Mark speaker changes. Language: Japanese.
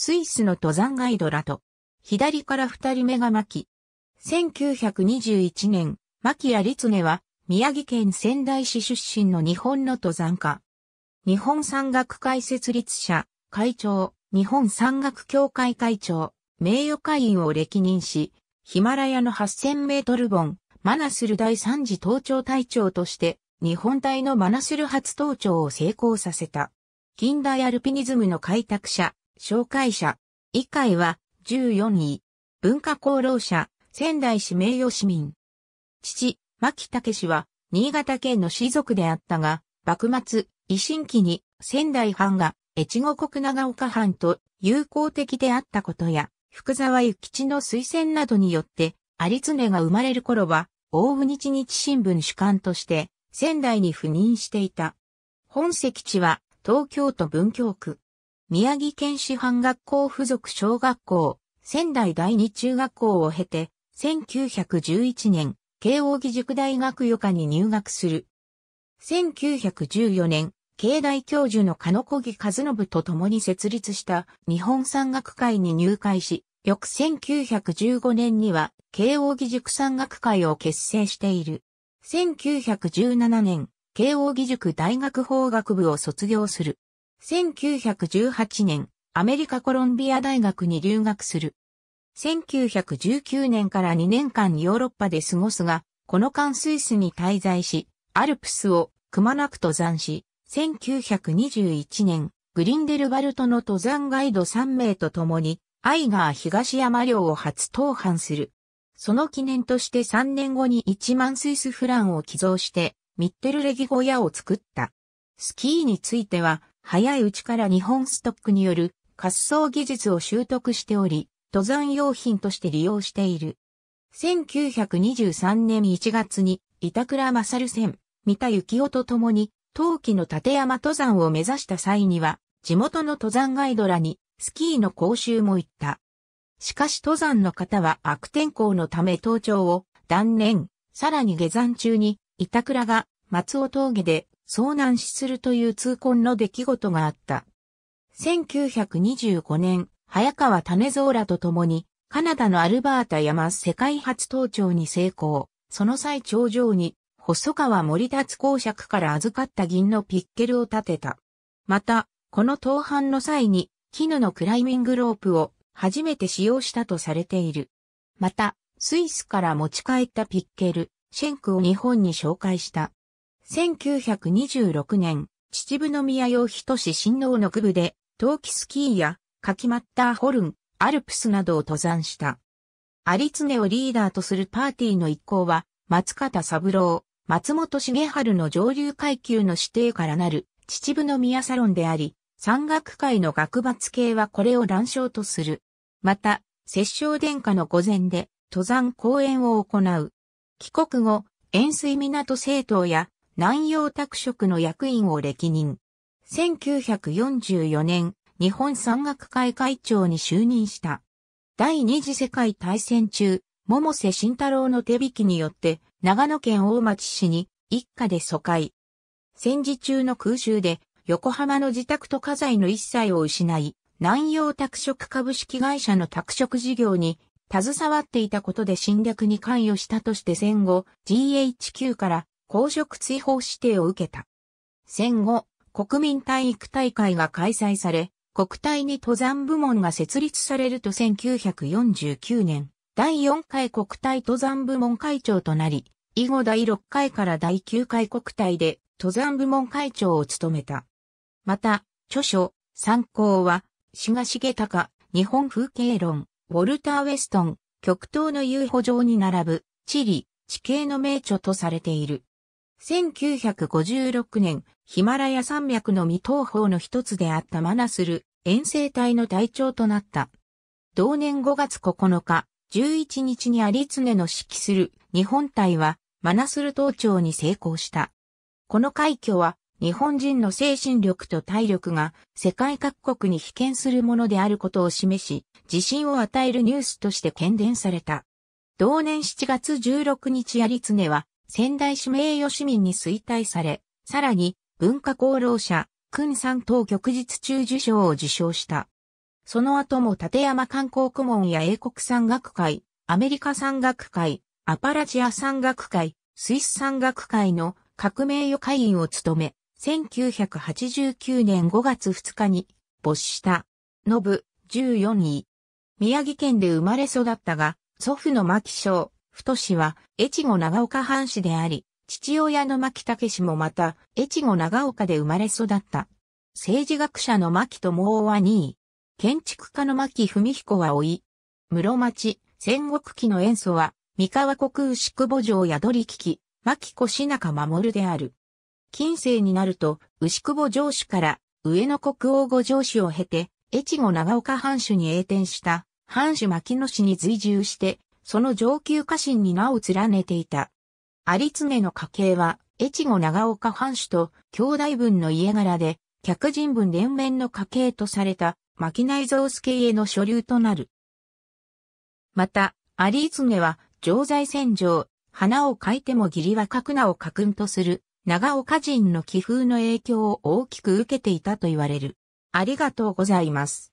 Speaker 1: スイスの登山ガイドらと、左から二人目が牧。1921年、牧谷律根は、宮城県仙台市出身の日本の登山家。日本山岳会設立者、会長、日本山岳協会会長、名誉会員を歴任し、ヒマラヤの8000メートル本、マナスル第3次登頂隊長として、日本隊のマナスル初登頂を成功させた。近代アルピニズムの開拓者、紹介者、以下は14位、文化功労者、仙台市名誉市民。父、牧武氏は、新潟県の士族であったが、幕末、維新期に仙台藩が越後国長岡藩と友好的であったことや、福沢諭吉の推薦などによって、有常が生まれる頃は、大府日日新聞主幹として、仙台に赴任していた。本籍地は、東京都文京区。宮城県師範学校附属小学校、仙台第二中学校を経て、1911年、慶応義塾大学予科に入学する。1914年、慶大教授の野小木和信と共に設立した日本山岳会に入会し、翌1915年には慶応義塾山岳会を結成している。1917年、慶応義塾大学法学部を卒業する。1918年、アメリカコロンビア大学に留学する。1919年から2年間ヨーロッパで過ごすが、この間スイスに滞在し、アルプスをくまなく登山し、1921年、グリンデルバルトの登山ガイド3名と共に、アイガー東山領を初登攀する。その記念として3年後に1万スイスフランを寄贈して、ミッテルレギ小屋を作った。スキーについては、早いうちから日本ストックによる滑走技術を習得しており、登山用品として利用している。1923年1月に板倉勝線、三田幸雄と共に、陶器の立山登山を目指した際には、地元の登山ガイドらにスキーの講習も行った。しかし登山の方は悪天候のため登頂を断念、さらに下山中に板倉が松尾峠で遭難死するという痛恨の出来事があった。1925年、早川種蔵らと共に、カナダのアルバータ山世界初登頂に成功。その際頂上に、細川森達公爵から預かった銀のピッケルを立てた。また、この登板の際に、絹のクライミングロープを初めて使用したとされている。また、スイスから持ち帰ったピッケル、シェンクを日本に紹介した。1926年、秩父宮洋人市新農の区部で、冬季スキーや、かきマッターホルン、アルプスなどを登山した。有常をリーダーとするパーティーの一行は、松方三郎、松本重春の上流階級の指定からなる、秩父宮サロンであり、山岳会の学罰系はこれを乱象とする。また、摂政殿下の御前で、登山公演を行う。帰国後、遠水港政党や南洋拓殖の役員を歴任。1944年、日本山岳会会長に就任した。第二次世界大戦中、桃瀬慎太郎の手引きによって、長野県大町市に一家で疎開。戦時中の空襲で、横浜の自宅と家財の一切を失い、南洋拓殖株式会社の拓殖事業に携わっていたことで侵略に関与したとして戦後 GHQ から公職追放指定を受けた。戦後、国民体育大会が開催され、国体に登山部門が設立されると1949年、第4回国体登山部門会長となり、以後第6回から第9回国体で登山部門会長を務めた。また、著書、参考は、志賀重隆、日本風景論、ウォルター・ウェストン、極東の遊歩場に並ぶ、地理、地形の名著とされている。1956年、ヒマラヤ山脈の未踏峰の一つであったマナスル、遠征隊の隊長となった。同年5月9日、11日にアリツネの指揮する日本隊は、マナスル登頂に成功した。この快挙は、日本人の精神力と体力が世界各国に被験するものであることを示し、自信を与えるニュースとして喧伝された。同年7月16日アリツネは仙台市名誉市民に衰退され、さらに文化功労者、君山等旭日中受賞を受賞した。その後も立山観光顧問や英国山岳会、アメリカ山岳会、アパラチア山岳会、スイス山岳会の革命誉会員を務め、1989年5月2日に没した。ノブ、14位。宮城県で生まれ育ったが、祖父の牧章、太氏は、越後長岡藩士であり、父親の牧武氏もまた、越後長岡で生まれ育った。政治学者の牧友夫は2位。建築家の牧文彦は老い。室町、戦国期の演奏は、三河国牛久保城宿り聞き、牧子品中守である。近世になると、牛久保城主から上野国王御城主を経て、越後長岡藩主に栄転した、藩主牧野氏に随従して、その上級家臣に名を連ねていた。有常の家系は、越後長岡藩主と兄弟分の家柄で、客人分連綿の家系とされた、巻内蔵助家の所流となる。また、有常は、常在戦場、花を描いても義理は書くなを書くんとする、長岡人の気風の影響を大きく受けていたと言われる。ありがとうございます。